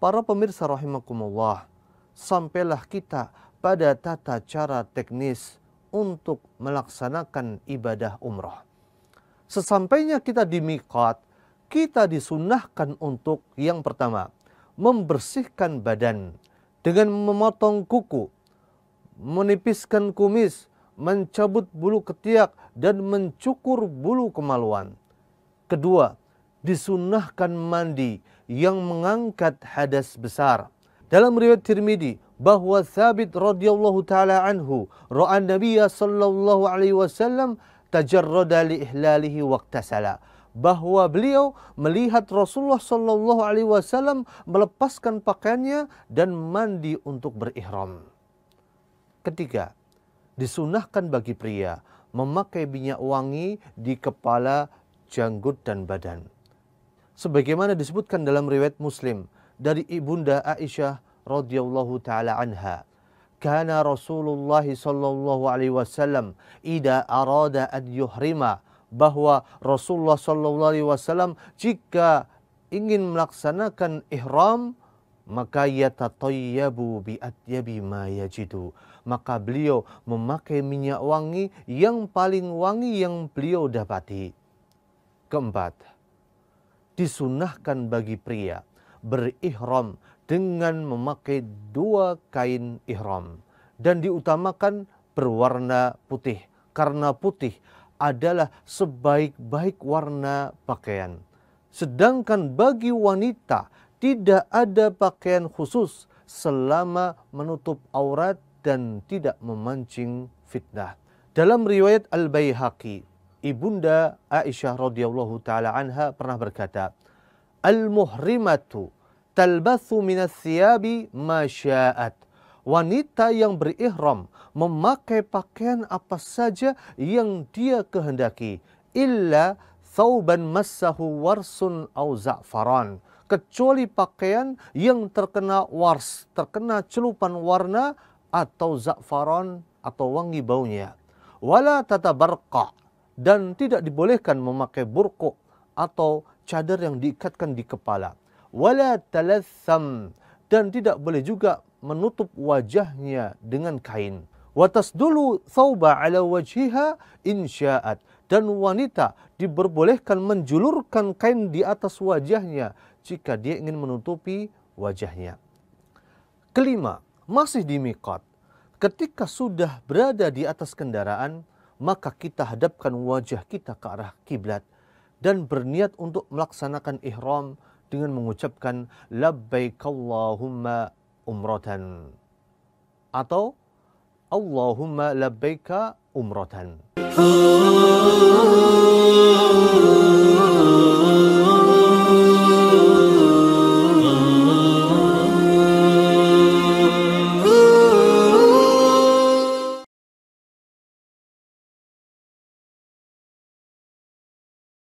Para pemirsa rahimakumullah, sampailah kita pada tata cara teknis untuk melaksanakan ibadah umrah. Sesampainya kita di miqat, kita disunahkan untuk yang pertama, membersihkan badan dengan memotong kuku, menipiskan kumis, mencabut bulu ketiak dan mencukur bulu kemaluan. Kedua, disunahkan mandi yang mengangkat hadas besar. Dalam riwayat Tirmidzi bahawa Thabit radhiyallahu taala anhu ra'a Nabi sallallahu alaihi wasallam tajarrada li ihlalihi waqta salat bahwa beliau melihat Rasulullah sallallahu alaihi wasallam melepaskan pakaiannya dan mandi untuk berihram. Ketiga, disunahkan bagi pria memakai minyak wangi di kepala, janggut dan badan sebagaimana disebutkan dalam riwayat Muslim dari ibunda Aisyah radhiyallahu taala anha kana Rasulullah sallallahu alaihi wasallam ida arada an yuhrima bahwa Rasulullah sallallahu alaihi wasallam jika ingin melaksanakan ihram maka ia tatayyabu bi atyabi ma yajidu maka beliau memakai minyak wangi yang paling wangi yang beliau dapati keempat disunahkan bagi pria berihram dengan memakai dua kain ihram dan diutamakan berwarna putih karena putih adalah sebaik-baik warna pakaian. Sedangkan bagi wanita tidak ada pakaian khusus selama menutup aurat dan tidak memancing fitnah. Dalam riwayat Al-Baihaqi ibunda Aisyah radhiyallahu taala anha pernah berkata, "Al-muhrimatu talbathu min as-siyabi ma sya'at." Wanita yang berihram memakai pakaian apa saja yang dia kehendaki, illa thauban massahu warsun aw za'faran kecuali pakaian yang terkena wars, terkena celupan warna atau za'faron atau wangi baunya. Wala tatabarqah dan tidak dibolehkan memakai burquk atau cadar yang diikatkan di kepala wala talassam dan tidak boleh juga menutup wajahnya dengan kain watas dulu thawba ala wajhiha insya'at dan wanita diperbolehkan menjulurkan kain di atas wajahnya jika dia ingin menutupi wajahnya kelima masih di miqat ketika sudah berada di atas kendaraan maka kita hadapkan wajah kita ke arah kiblat dan berniat untuk melaksanakan ihram dengan mengucapkan labbaikallahumma umratan atau Allahumma labbaika umratan. Oh.